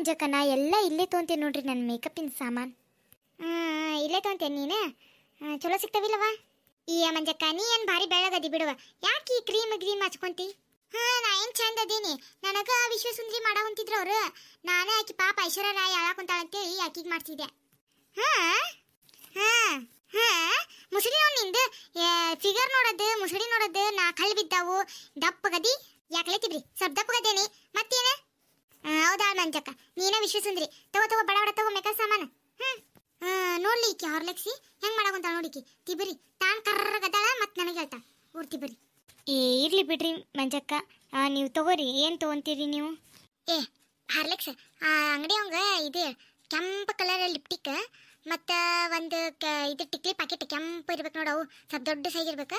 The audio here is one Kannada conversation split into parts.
ಮಂಜಕ್ಕನ ಎಲ್ಲ ಇಲ್ಲೇ ತೊಗೊಂತೀನಿ ನೋಡ್ರಿ ನನ್ನ ಮೇಕಪ್ಪಿನ ಸಾಮಾನು ಹಾಂ ಇಲ್ಲೇ ತೊಗೊಂತೇನೆ ನೀನು ಚಲೋ ಸಿಗ್ತಾವಿಲ್ಲವ ಈ ಮಂಜಕ್ಕ ನೀ ಏನು ಭಾರಿ ಬೆಳಗದಿ ಬಿಡುವ ಯಾಕೆ ಈ ಕ್ರೀಮ್ ಗ್ರೀಮ್ ಹಚ್ಕೊಂತಿ ಹಾ ನಾ ಏನು ಚಂದ ಅದೀನಿ ನನಗೆ ವಿಶ್ವಸುಂದರಿ ಮಾಡ ಹೊಂತಿದ್ರು ಅವರು ನಾನೇ ಆಕೆ ಪಾಪ ಐಶ್ವರ್ಯ ರಾಯ್ ಹೇಳಿ ಆಕಿಗೆ ಮಾಡ್ತಿದ್ದೆ ಹಾ ಹಾ ಹಾ ಮುಸುಳಿ ನೋಡಿ ನಿಂದು ಫಿಗರ್ ನೋಡೋದು ಮುಸುಳಿ ನೋಡೋದು ನಾ ಕಲ್ ಬಿದ್ದಾವು ದಪ್ಪಗದಿ ಯಾಕಲೇತಿಬ್ರಿ ಸ್ವಲ್ಪ ದಪ್ಪಗದೇನಿ ಮತ್ತೇನ ಅಂಜಕ್ಕ ನೀನ ವಿಶ್ವಸುಂದ್ರಿ ತಗೋ ತಗೋ ಬಡ ಬಡ ತಗೋ ಮೆಕ ಸಾಮಾನ ನೋಡ್ಲಿ ಈಕಿ ಅವ್ರ ಲಕ್ಷಿ ಹೆಂಗ್ ಮಾಡಾಕಂತ ನೋಡಿಕಿ ತಿಬರಿ ತಾನ್ ಕರ್ರಗದಾಳ ಮತ್ ನನಗೆ ಹೇಳ್ತಾ ಊರ್ತಿ ಬರ್ರಿ ಏ ಇರ್ಲಿ ಬಿಡ್ರಿ ಮಂಜಕ್ಕ ನೀವು ತಗೋರಿ ಏನ್ ತಗೊಂತೀರಿ ನೀವು ಏ ಹಾರ್ಲೆಕ್ಸ್ ಆ ಅಂಗಡಿ ಅವಂಗ ಇದೆ ಕೆಂಪು ಕಲರ್ ಲಿಪ್ಟಿಕ್ ಮತ್ತು ಒಂದು ಕ ಇದು ಟಿಕ್ಲಿ ಪ್ಯಾಕೆಟ್ ಕೆಂಪು ಇರ್ಬೇಕು ನೋಡು ಅವು ಸ್ವಲ್ಪ ದೊಡ್ಡ ಸೈಜ್ ಇರ್ಬೇಕು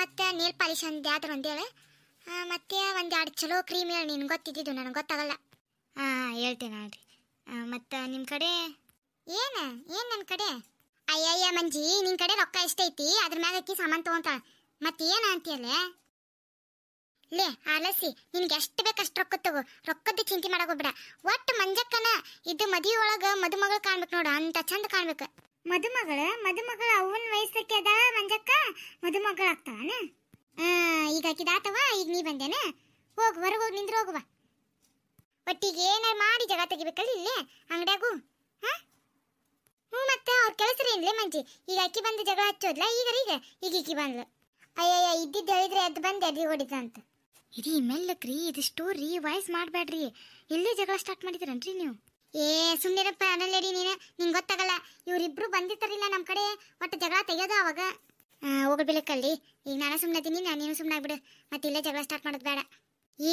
ಮತ್ತು ನೀಲ್ ಪಾಲಿಶ್ ಒಂದು ಯಾವ್ದಾರು ಒಂದು ಹೇಳು ಮತ್ತು ಒಂದು ಎರಡು ಚಲೋ ಕ್ರೀಮ್ ಹೇಳಿ ನಿನ್ಗೆ ಗೊತ್ತಿದ್ದು ನನಗೆ ಗೊತ್ತಾಗಲ್ಲ ಹಾಂ ಹೇಳ್ತೇನೆ ನೋಡ್ರಿ ಮತ್ತು ನಿಮ್ಮ ಕಡೆ ಏನು ಏನು ನನ್ನ ಕಡೆ ಅಯ್ಯಯ್ಯ ಮಂಜಿ ನಿನ್ನ ಕಡೆ ರೊಕ್ಕ ಎಷ್ಟೈತಿ ಅದ್ರ ಮ್ಯಾಗ ಅಕ್ಕಿ ಸಾಮಾನು ತೊಗೊಂತಾಳ ಮತ್ತೆ ಏನು ಅಂತೀಯಲ್ಲೇ ಲೇ ಆಲಸಿ ನಿನ್ಗೆ ಎಷ್ಟು ಬೇಕಷ್ಟು ರೊಕ್ಕ ತಗೋ ರೊಕ್ಕದ ಚಿಂತೆ ಮಾಡಕೋಬೇಡ ಒಟ್ಟು ಮಂಜಕ್ಕನ ಇದು ಮದುವೆ ಒಳಗೆ ಮದುಮಗಳು ಕಾಣ್ಬೇಕು ನೋಡು ಅಂತ ಚಂದ ಕಾಣ್ಬೇಕು ಮದುಮಗಳ ಮದುಮಗಳ ಅವನ ವಯಸ್ಸಕ್ಕೆ ಅದ ಮಂಜಕ್ಕ ಆ ಈಗ ಆತವ ಈಗ ನೀ ಬಂದೇನ ಹೋಗ್ ಹೊರಗೆ ಹೋಗಿ ನಿಂದ್ರೆ ಹೋಗುವ ಒಟ್ಟಿಗೆ ಏನಾರು ಮಾಡಿ ಜಗ ತೆಗಿಬೇಕಲ್ಲ ಇಲ್ಲೇ ಅಂಗಡ್ಯಾಗು ಹ್ಞೂ ಮತ್ತೆ ಅವ್ರು ಕೆಲಸರ ಮಂಜಿ ಈಗ ಅಕ್ಕಿ ಬಂದು ಜಗಳ ಹಚ್ಚೋದ್ಲ ಈಗ ಈಗ ಈಗ ಇಕ್ಕಿ ಬಂದ್ಲು ಅಯ್ಯಯ್ಯ ಇದ್ದಿದ್ದು ಹೇಳಿದ್ರೆ ಅದು ಬಂದು ಅಡ್ರಿ ಹೊಡಿತ ಅಂತ ರೀ ಮೆಲ್ಲಕ್ರಿ ಇದು ಸ್ಟೋರಿ ವಾಯ್ಸ್ ಮಾಡಬೇಡ್ರಿ ಇಲ್ಲೇ ಜಗಳ ಸ್ಟಾರ್ಟ್ ಮಾಡಿದ್ರನ್ರಿ ನೀವು ಏ ಸುಮ್ಮನಿರಪ್ಪ ಹೇಳಿ ನೀನು ನಿಂಗೆ ಗೊತ್ತಾಗಲ್ಲ ಇವರಿಬ್ರು ಬಂದಿರ್ತಾರಿಲ್ಲ ನಮ್ಮ ಕಡೆ ಒಟ್ಟು ಜಗಳ ತೆಗೆಯೋದು ಅವಾಗ ಹೋಗಬೇಕಲ್ಲಿ ಈಗ ನಾನು ಸುಮ್ಮನೆ ನೀನು ನೀನು ಸುಮ್ಮನೆ ಆಗ್ಬಿಡು ಮತ್ತೆ ಇಲ್ಲೇ ಜಗಳ ಸ್ಟಾರ್ಟ್ ಮಾಡೋದು ಬೇಡ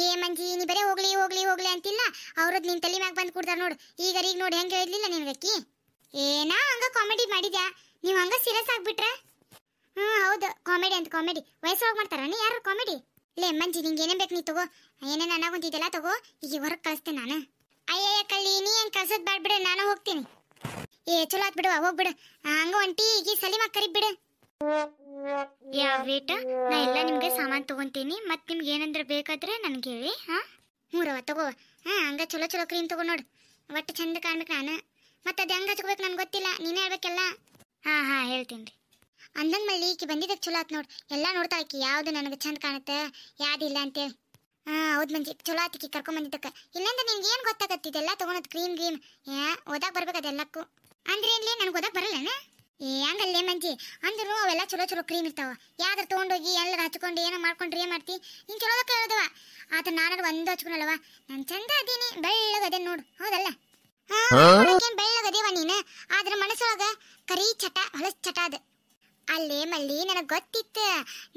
ಏ ಮಂಜಿ ನೀ ಬರೇ ಹೋಗ್ಲಿ ಹೋಗ್ಲಿ ಹೋಗ್ಲಿ ಅಂತಿಲ್ಲ ಅವ್ರದ್ ನಿನ್ ತಲೆ ಮ್ಯಾಗ ಬಂದ್ ಕೊಡ್ತಾರ ನೋಡು ಈಗ ಈಗ ನೋಡಿ ಹೆಂಗೆ ಹೇಳಿಲ್ಲ ನಿನ್ ಏನಾ ಹಂಗ ಕಾಮಿಡಿ ಮಾಡಿದ್ಯಾ ನೀವ್ ಹಂಗ ಸೀರಿಯಸ್ ಆಗ್ಬಿಟ್ರ ಹ್ಮ್ ಹೌದು ಕಾಮಿಡಿ ಅಂತ ಕಾಮಿಡಿ ಹೋಗಿ ಮಾಡ್ತಾರ ನೀ ಯಾರು ಕಾಮಿಡಿ ಲೇ ಮಂಜಿ ನಿಂಗೆ ಏನೇನ್ ಬೇಕು ನೀ ತಗೋ ಏನೇನ್ ಅನ್ನಗೊಂತಿದ್ದೆಲ್ಲ ತಗೋ ಈಗ ಹೊರಗ್ ಕಳಿಸ್ತೇನೆ ನಾನು ಅಯ್ಯಯ್ಯ ಕಳ್ಳಿ ನೀ ಏನ್ ಕಳ್ಸದ್ ಬಾಡ್ಬಿಡ ನಾನು ಹೋಗ್ತೀನಿ ಏ ಚಲೋ ಆತ್ ಬಿಡುವ ಹೋಗ್ಬಿಡು ಹಂಗ ಒಂಟಿ ಈಗ ಸಲೀಮ್ ಕರಿ ಬಿಡು ಯಾ ವೇಟ ನಾ ಎಲ್ಲ ನಿಮ್ಗೆ ಸಾಮಾನು ತಗೊಂತೀನಿ ಮತ್ತೆ ನಿಮ್ಗೆ ಏನಂದ್ರೆ ಬೇಕಾದ್ರೆ ನನ್ಗೆ ಹೇಳಿ ಹಾ ಮೂರವ ತಗೋ ಹಾ ಹಂಗ ಚಲೋ ಚಲೋ ಕ್ರೀಮ್ ತಗೋ ನೋಡು ಒಟ್ಟು ಚಂದ ಕಾಣ್ಬೇಕು ನಾನು ಮತ್ತೆ ಅದು ಹೆಂಗೆ ಹಚ್ಕೋಬೇಕು ನನ್ಗೆ ಗೊತ್ತಿಲ್ಲ ನೀನೇ ಹೇಳ್ಬೇಕಲ್ಲ ಹಾ ಹಾ ಹೇಳ್ತೀನಿ ರೀ ಅಂದಂಗೆ ಮಳ್ಳಿ ಈಕಿ ಬಂದಿದ್ದಕ್ಕೆ ಚಲೋ ಆತು ನೋಡು ಎಲ್ಲ ನೋಡ್ತಾ ಇಕ್ಕಿ ಯಾವುದು ನನಗೆ ಚಂದ ಕಾಣುತ್ತೆ ಯಾವ್ದಿಲ್ಲ ಅಂತೇಳಿ ಹಾ ಹೌದು ಮಂಜಿ ಚಲೋ ಆತಿಕಿ ಕರ್ಕೊಂಬಂದಿದ್ದಕ್ಕೆ ಇಲ್ಲಾಂದ್ರೆ ನಿನ್ಗೆ ಏನು ಗೊತ್ತಾಗತ್ತಿದೆಲ್ಲ ತೊಗೊಳೋದು ಕ್ರೀಮ್ ಗ್ರೀಮ್ ಏ ಓದಾಕ್ ಬರ್ಬೇಕು ಅದೆಲ್ಲಕ್ಕೂ ಅಂದ್ರೆ ಇಲ್ಲಿ ನನಗೆ ಓದಾಕ್ ಬರಲ್ಲನ ಏ ಹಂಗಲ್ಲೇ ಮಂಜಿ ಅಂದ್ರು ಅವೆಲ್ಲ ಚಲೋ ಚಲೋ ಕ್ರೀಮ್ ಇರ್ತಾವ ಯಾವ್ದಾರು ತೊಗೊಂಡೋಗಿ ಎಲ್ಲ ಹಚ್ಕೊಂಡು ಏನೋ ಮಾಡ್ಕೊಂಡ್ರೆ ಏನ್ ಮಾಡ್ತಿ ನೀನು ಚಲೋದ ಕೇಳ್ದವ ಆತ ನಾನು ಒಂದು ಹಚ್ಕೊಳಲ್ವ ನಾನು ಚಂದ ಅದೀನಿ ಬೆಳ್ಳಗದೆ ನೋಡು ಹೌದಲ್ಲ ಬೆಳ್ಳಗದೇವ ನೀನು ಆದ್ರ ಮನಸ್ಸೊಳಗ ಕರಿ ಚಟ ಹೊಲಸ್ ಚಟ ಅದ ಅಲ್ಲೇ ಮಲ್ಲಿ ನನಗೆ ಗೊತ್ತಿತ್ತ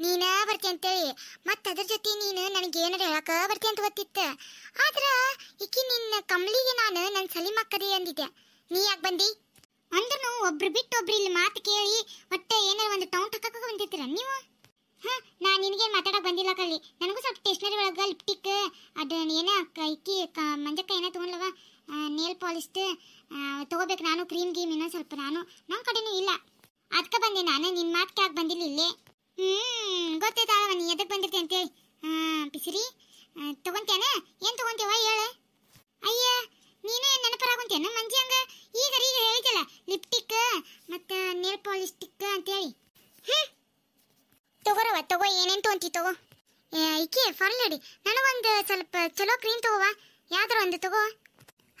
ನೀನ ಬರ್ತಿ ಅಂತೇಳಿ ಮತ್ತೆ ಅದ್ರ ಜೊತೆ ನೀನು ನನಗೆ ಏನಾರ ಹೇಳಕ ಬರ್ತಿ ಅಂತ ಗೊತ್ತಿತ್ತ ಆದ್ರ ಈಕಿ ನಿನ್ನ ಕಮಲಿಗೆ ನಾನು ನನ್ನ ಸಲೀಮ್ ಹಾಕದೆ ಅಂದಿದ್ದೆ ನೀ ಯಾಕೆ ಬಂದಿ ಅಂದ್ರೂ ಒಬ್ರು ಬಿಟ್ಟು ಒಬ್ರು ಇಲ್ಲಿ ಮಾತು ಕೇಳಿ ಒಟ್ಟೆ ಏನಾರ ಒಂದು ಟೌನ್ ತಕ್ಕ ಬಂದಿರ್ತೀರ ನೀವು ಹಾ ನಾ ನಿನಗೇನು ಮಾತಾಡಕ್ಕೆ ಬಂದಿಲ್ಲ ಕಳ್ಳಿ ನನಗೂ ಸ್ವಲ್ಪ ಸ್ಟೇಷನರಿ ಒಳಗೆ ಲಿಪ್ಟಿಕ್ ಅದು ಏನ ಇಕ್ಕಿ ಮಂಜಕ್ಕ ಏನ ತೊಗೊಂಡ್ಲವ ನೇಲ್ ಪಾಲಿಸ್ ತೊಗೋಬೇಕು ನಾನು ಕ್ರೀಮ್ ಗೀಮ್ ಇನ್ನೊಂದು ಸ್ವಲ್ಪ ನಾನು ನಮ್ಮ ಕಡೆನೂ ಇಲ್ಲ ಅದಕ್ಕೆ ಬಂದೆ ನಾನು ನಿನ್ನ ಮಾತು ಕ್ಯಾಕ್ ಬಂದಿಲ್ಲ ಇಲ್ಲಿ ಹ್ಞೂ ಗೊತ್ತೈತಲ್ವ ನೀ ಎದಕ್ಕೆ ಬಂದಿರ್ತೀನಿ ಅಂತೇಳಿ ಹಾಂ ಬಿಸಿರಿ ತೊಗೊತೇನೆ ಚಲೋ ಕ್ರೀನ್ ತಗೋವಾ ಯಾವ್ದಾರ ಒಂದು ತಗೋ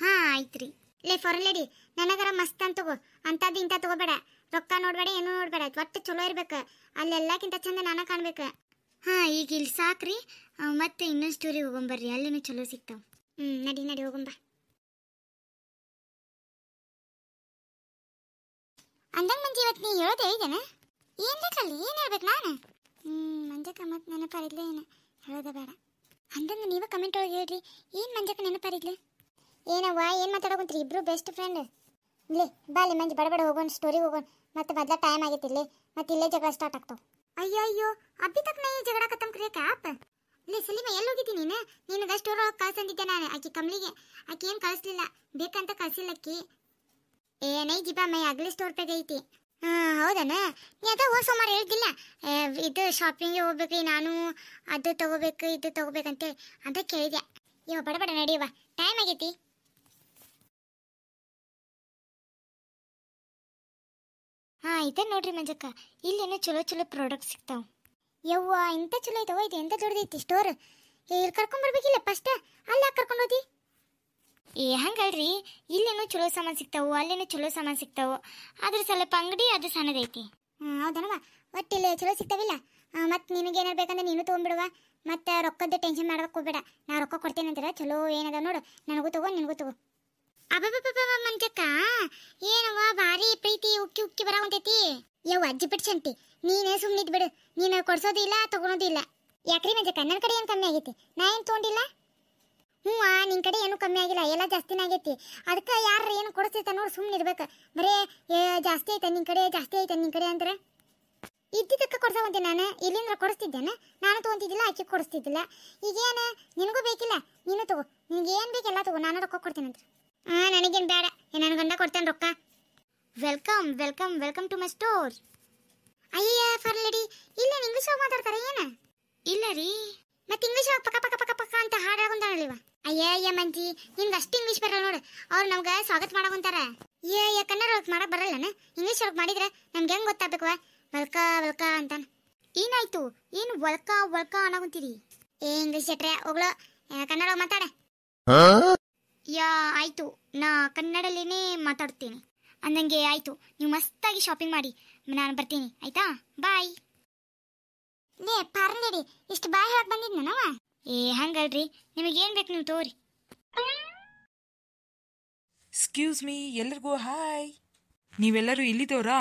ಹಾ ಆಯ್ತ್ರಿ ಲೇ ಫಾರಿನ್ ಲೇಡಿ ನನಗರ ಮಸ್ತ್ ಅಂತ ತಗೋ ಅಂಥದ್ದು ಇಂಥ ತಗೋಬೇಡ ರೊಕ್ಕ ನೋಡ್ಬೇಡ ಏನು ನೋಡ್ಬೇಡ ಒಟ್ಟು ಚಲೋ ಇರ್ಬೇಕು ಅಲ್ಲೆಲ್ಲಕ್ಕಿಂತ ಚಂದ ನಾನು ಕಾಣ್ಬೇಕು ಹಾ ಈಗ ಇಲ್ಲಿ ಸಾಕ್ರಿ ಮತ್ತೆ ಇನ್ನೊಂದು ಸ್ಟೋರಿ ಹೋಗೊಂಬರ್ರಿ ಅಲ್ಲಿನೂ ಚಲೋ ಸಿಗ್ತಾವ ಹ್ಞೂ ನಡಿ ನಡಿ ಹೋಗೊಂಬ ಅಂದಂಗ ಮಂಜಿ ಇವತ್ತು ನೀ ಹೇಳೋದು ಹೇಳಿದೇನ ಏನು ಬೇಕಲ್ಲಿ ಏನು ಹೇಳ್ಬೇಕು ನಾನು ಹ್ಞೂ ಮಂಜಕ್ಕ ಮತ್ತೆ ನೆನಪಾರಿಲ್ಲ ಏನು ಬೇಡ ಅಂದ್ರೆ ನೀವು ಕಮೆಂಟ್ ಒಳಗೆ ಹೇಳ್ರಿ ಏನು ಮಂಜಕ್ಕ ನೆನಪಾರಿದ್ಲೆ ಏನವ್ವ ಏನು ಮಾತಾಡೋಕಂತ್ರಿ ಇಬ್ರು ಬೆಸ್ಟ್ ಫ್ರೆಂಡ್ ಇಲ್ಲಿ ಬಾಲಿ ಮಂಜು ಬಡಬಡ ಹೋಗೋಣ ಸ್ಟೋರಿ ಹೋಗೋಣ ಮತ್ತೆ ಬದಲ ಟೈಮ್ ಆಗೈತಿ ಇಲ್ಲಿ ಮತ್ತೆ ಇಲ್ಲೇ ಜಗಳ ಸ್ಟಾರ್ಟ್ ಆಗ್ತಾವ ಅಯ್ಯೋ ಅಯ್ಯೋ ಅಬ್ಬಿ ತಕ್ಕ ನಾ ಜಗಳ ಕತ್ತಮ್ ಕ್ರೇಕ ಆಪ್ ಇಲ್ಲಿ ಸಲೀಮ ಎಲ್ಲಿ ಹೋಗಿದ್ದೀನಿ ನೀನು ಬೆಸ್ಟ್ ಸ್ಟೋರ್ ಕಳ್ಸಂದಿದ್ದೆ ನಾನು ಆಕಿ ಕಮ್ಲಿಗೆ ಆಕಿ ಏನು ಕಳಿಸ್ಲಿಲ್ಲ ಬೇಕಂತ ಕಳಿಸಿಲ್ಲ ಅಕ್ಕಿ ಏ ನೈ ಜಿಬಾ ಮೈ ಅಗ್ಲಿ ಸ್ಟೋರ್ ಪೆಗೈತಿ ಹೌದನ ನೀ ಅದ ಹೋದ ಸೋಮವಾರ ಹೇಳಿದ್ದಿಲ್ಲ ಇದು ಶಾಪಿಂಗ್ಗೆ ಹೋಗ್ಬೇಕು ನಾನು ಅದು ತಗೋಬೇಕು ಇದು ತಗೋಬೇಕಂತೆ ಅಂತ ಕೇಳಿದೆ ಇವ ಬಡ ಬಡ ನಡೆಯುವ ಟೈಮ್ ಆಗೈತಿ ಹಾ ಇದೆ ನೋಡ್ರಿ ಮಂಜಕ್ಕ ಇಲ್ಲೇನೋ ಚಲೋ ಚಲೋ ಪ್ರಾಡಕ್ಟ್ ಸಿಗ್ತಾವ ಯವ್ವ ಇಂಥ ಚಲೋ ಐತವ ಇದು ಎಂತ ದೊಡ್ಡದೈತಿ ಸ್ಟೋರ್ ಇಲ್ಲಿ ಕರ್ಕೊಂಬರ್ಬೇಕಿಲ್ಲ ಫಸ್ಟ್ ಅಲ್ಲಿ ಕರ್ಕೊಂಡು ಹೋದಿ ಏ ಹಂಗಲ್ರಿ ಇಲ್ಲಿನೂ ಚಲೋ ಸಾಮಾನು ಸಿಗ್ತಾವು ಅಲ್ಲೇನೂ ಚಲೋ ಸಾಮಾನು ಸಿಗ್ತಾವು ಅದ್ರ ಸ್ವಲ್ಪ ಅಂಗಡಿ ಅದು ಸಣ್ಣದೈತಿ ಹಾಂ ಒಟ್ಟು ಇಲ್ಲಿ ಚಲೋ ಸಿಗ್ತಾವಿಲ್ಲ ಮತ್ತೆ ನಿನಗೆ ಏನಾರು ಬೇಕಂದ್ರೆ ನೀನು ತೊಗೊಂಡ್ಬಿಡುವ ಮತ್ತೆ ರೊಕ್ಕದ್ದು ಟೆನ್ಷನ್ ಮಾಡಬೇಕು ಬೇಡ ನಾ ರೊಕ್ಕ ಕೊಡ್ತೇನೆ ಅಂತೀರ ಚಲೋ ಏನದ ನೋಡು ನನಗೂ ತಗೋ ನಿನಗೂ ತಗೋ ಅಬ್ಬಬ್ಬಬ್ಬ ಮಂಜಕ್ಕ ಏನವ್ವ ಭಾರಿ ಪ್ರೀತಿ ಉಕ್ಕಿ ಉಕ್ಕಿ ಬರಾವಂತೈತಿ ಯವ್ವ ಅಜ್ಜಿ ಬಿಟ್ಟು ನೀನೇ ಸುಮ್ಮನಿದ್ ಬಿಡು ನೀನು ಕೊಡ್ಸೋದಿಲ್ಲ ತಗೊಳೋದಿಲ್ಲ ಯಾಕ್ರಿ ಮಂಜಕ್ಕ ನನ್ನ ಕಡೆ ಏನು ಕಮ್ಮಿ ಆಗೈತಿ ನಾ ಏನು ತೊಗೊಂಡಿಲ್ಲ ಹ್ಞೂ ನಿನ್ನ ಕಡೆ ಏನೂ ಕಮ್ಮಿ ಆಗಿಲ್ಲ ಎಲ್ಲ ಜಾಸ್ತಿನೇ ಆಗೈತಿ ಅದಕ್ಕೆ ಯಾರು ಏನು ಕೊಡಿಸ್ತೈತೆ ನೋಡಿ ಸುಮ್ಮನೆ ಇರ್ಬೇಕು ಬರೇ ಜಾಸ್ತಿ ಐತೆ ನಿನ್ನ ಕಡೆ ಜಾಸ್ತಿ ಐತೆ ನಿನ್ನ ಕಡೆ ಅಂದ್ರೆ ಇದ್ದಿದ್ದಕ್ಕೆ ಕೊಡ್ಸವಂತೆ ನಾನು ಇಲ್ಲಿಂದ ಕೊಡಿಸ್ತಿದ್ದೇನೆ ನಾನು ತೊಗೊಂತಿದ್ದಿಲ್ಲ ಆಕೆ ಕೊಡಿಸ್ತಿದ್ದಿಲ್ಲ ಈಗೇನು ನಿನಗೂ ಬೇಕಿಲ್ಲ ನೀನು ತಗೋ ನಿನಗೆ ಏನು ಬೇಕೆಲ್ಲ ತಗೋ ನಾನು ರೊಕ್ಕ ಕೊಡ್ತೀನಿ ಅಂತ ಹಾಂ ನನಗೇನು ಬೇಡ ನನ್ನ ಗಂಡ ಕೊಡ್ತೇನೆ ರೊಕ್ಕ welcome welcome welcome to my store ಅಯ್ಯ ಫರ್ಲಡಿ ಇಲ್ಲ ಇಂಗ್ಲೀಷ್ ಹೋಗಿ ಮಾತಾಡ್ತಾರೆ ಏನು ಇಲ್ಲ ರೀ ಮತ್ತೆ ಇಂಗ್ಲೀಷ್ ಹೋಗಿ ಏ ಏ ಮಂಜಿ ನಿಂಗೆ ಅಷ್ಟು ಇಂಗ್ಲೀಷ್ ಬರಲ್ಲ ನೋಡು ಅವ್ರು ನಮ್ಗೆ ಸ್ವಾಗತ ಮಾಡಕೊಂತಾರ ಏ ಯಾ ಕನ್ನಡ ಅವ್ರಿಗೆ ಮಾಡಕ್ ಬರಲ್ಲನ ಇಂಗ್ಲೀಷ್ ಅವ್ರಿಗೆ ಮಾಡಿದ್ರೆ ನಮ್ಗೆ ಹೆಂಗ್ ಗೊತ್ತಾಗಬೇಕು ವಲ್ಕ ವಲ್ಕ ಅಂತಾನ ಏನಾಯ್ತು ಏನು ವಲ್ಕ ವಲ್ಕ ಅನ್ನಕೊಂತೀರಿ ಏ ಇಂಗ್ಲಿಷ್ ಜಟ್ರೆ ಒಗಳು ಕನ್ನಡ ಮಾತಾಡ ಯಾ ಆಯ್ತು ನಾ ಕನ್ನಡಲ್ಲಿನೇ ಮಾತಾಡ್ತೀನಿ ಅಂದಂಗೆ ಆಯ್ತು ನೀವು ಮಸ್ತಾಗಿ ಶಾಪಿಂಗ್ ಮಾಡಿ ನಾನು ಬರ್ತೀನಿ ಆಯ್ತಾ ಬಾಯ್ ಲೇ ಪರ್ಲಿಡಿ ಇಷ್ಟು ಬಾಯ್ ಹೇಳಕ್ ಬಂದಿದ್ನ ನಾವ ಏ ಹಂಗಲ್ರಿ ನಿಮಗೆ ಏನು ಬೇಕು ನೀವು ತೋರಿ ಎಕ್ಸ್ಕ್ಯೂಸ್ ಮೀ ಎಲ್ಲರಿಗೂ ಹಾಯ್ ನೀವೆಲ್ಲರೂ ಇಲ್ಲಿದ್ದವರಾ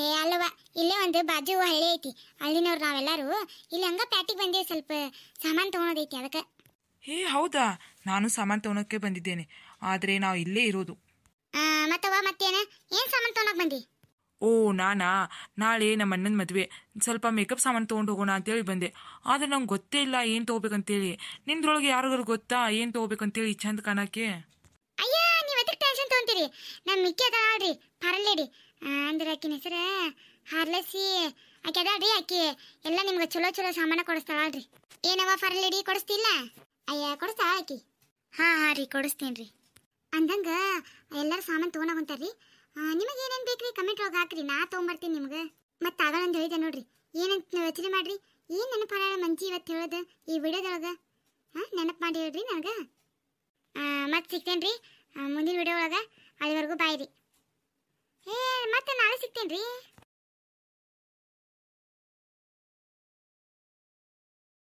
ಏ ಅಲ್ಲವ ಇಲ್ಲೇ ಒಂದು ಬಾಜು ಹಳ್ಳಿ ಐತಿ ಅಲ್ಲಿನವ್ರು ನಾವೆಲ್ಲರೂ ಇಲ್ಲಿ ಹಂಗ ಪ್ಯಾಟಿಗೆ ಬಂದೆ ಸ್ವಲ್ಪ ಸಾಮಾನು ತಗೊಳೋದೈತಿ ಅದಕ್ಕೆ ಏ ಹೌದಾ ನಾನು ಸಾಮಾನು ತಗೊಳಕ್ಕೆ ಬಂದಿದ್ದೇನೆ ಆದರೆ ನಾವು ಇಲ್ಲೇ ಇರೋದು ಮತ್ತವ ಮತ್ತವ್ವ ಮತ್ತೇನ ಏನು ಸಾಮಾನು ತಗೊಳಕ್ ಬಂದಿ ಓ ನಾನಾ ನಾಳೆ ನಮ್ಮ ಅಣ್ಣನ ಮದುವೆ ಸ್ವಲ್ಪ ಮೇಕಪ್ ಸಾಮಾನು ತೊಗೊಂಡು ಹೋಗೋಣ ಅಂತೇಳಿ ಬಂದೆ ಆದ್ರೆ ನಂಗೆ ಗೊತ್ತೇ ಇಲ್ಲ ಏನು ತೊಗೋಬೇಕಂತೇಳಿ ನಿಂದ್ರೊಳಗೆ ಯಾರಿಗಾರು ಗೊತ್ತಾ ಏನು ತೊಗೋಬೇಕಂತೇಳಿ ಚಂದ ಕಾಣಕ್ಕೆ ಅಯ್ಯ ನೀವು ಅದಕ್ಕೆ ಟೆನ್ಷನ್ ತೊಗೊಂತೀರಿ ನಮ್ಮ ಮಿಕ್ಕಿ ಅದ ಅಲ್ರಿ ಫಾರನ್ ಅಂದ್ರೆ ಆಕಿನ ಹೆಸರು ಹಾರ್ಲೆಸಿ ಆಕೆ ಅದಾಳ್ರಿ ಆಕೆ ಎಲ್ಲ ನಿಮ್ಗೆ ಚಲೋ ಚಲೋ ಸಾಮಾನು ಕೊಡಿಸ್ತಾಳಲ್ರಿ ಏನವ ಫಾರನ್ ಲೇಡಿ ಕೊಡಿಸ್ತಿಲ್ಲ ಅಯ್ಯಾ ಕೊಡಿಸ್ತಾ ಆಕಿ ಹಾಂ ಹಾಂ ರೀ ಕೊಡಿಸ್ತೀನಿ ರೀ ಅಂದಂಗೆ ಎಲ್ಲರೂ ಸಾಮಾನು ತೊಗೊಂಡೋಗಂತಾರ್ರಿ ನಿಮಗೆ ಏನೇನು ಬೇಕ್ರಿ ಕಮೆಂಟ್ ಒಳಗೆ ಹಾಕ್ರಿ ನಾ ತೊಗೊಂಬರ್ತೀನಿ ನಿಮ್ಗೆ ಮತ್ತೆ ತಗೊಳ್ಳಂದು ಹೇಳಿದೆ ನೋಡ್ರಿ ಏನಂತ ಯೋಚನೆ ಮಾಡ್ರಿ ಏನು ನೆನಪು ಹಾಳ ಮಂಜಿ ಇವತ್ತು ಹೇಳೋದು ಈ ವಿಡಿಯೋದೊಳಗೆ ಹಾಂ ನೆನಪು ಮಾಡಿ ಹೇಳ್ರಿ ನನಗೆ ಮತ್ತೆ ಸಿಗ್ತೇನೆ ರೀ ಮುಂದಿನ ವಿಡಿಯೋ ಒಳಗೆ ಅಲ್ಲಿವರೆಗೂ ಬಾಯ್ ಏ ಮತ್ತೆ ನಾಳೆ ಸಿಗ್ತೇನೆ ರೀ